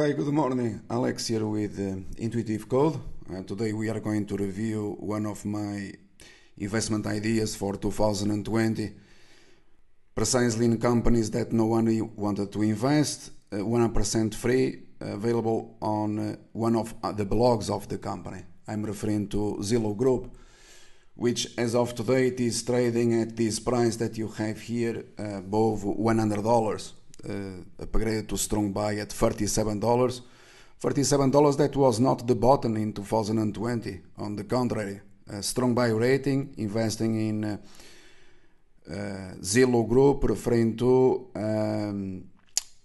Hi, good morning. Alex here with uh, Intuitive Code. Uh, today we are going to review one of my investment ideas for 2020, precisely in companies that no one wanted to invest, uh, 100% free, available on uh, one of uh, the blogs of the company. I'm referring to Zillow Group, which as of today is trading at this price that you have here uh, above $100 upgraded eh, to strong buy at $37. $37 that was not the bottom in 2020. On the contrary, a strong buy rating, investing in uh, uh, Zillow Group, referring to um,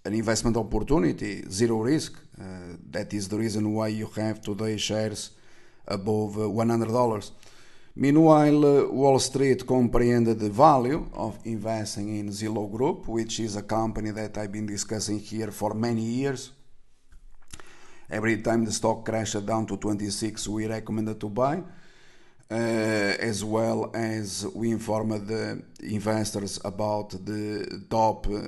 an investment opportunity, zero risk. Uh, that is the reason why you have today shares above uh, $100. Meanwhile, uh, Wall Street comprehended the value of investing in Zillow Group, which is a company that I've been discussing here for many years. Every time the stock crashed down to 26, we recommended to buy, uh, as well as we informed the investors about the top uh,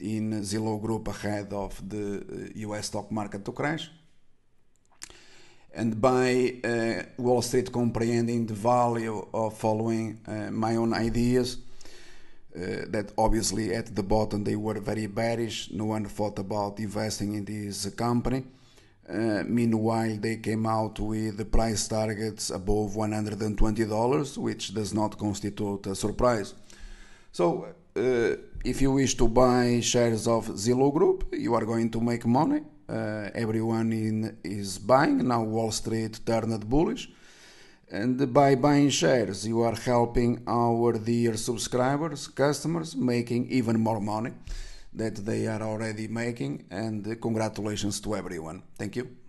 in Zillow Group ahead of the US uh, stock market to crash and by uh, Wall Street comprehending the value of following uh, my own ideas. Uh, that obviously at the bottom they were very bearish. No one thought about investing in this company. Uh, meanwhile, they came out with the price targets above $120, which does not constitute a surprise. So, uh, if you wish to buy shares of Zillow Group, you are going to make money uh, everyone in, is buying. Now Wall Street turned bullish. And by buying shares, you are helping our dear subscribers, customers, making even more money that they are already making. And congratulations to everyone. Thank you.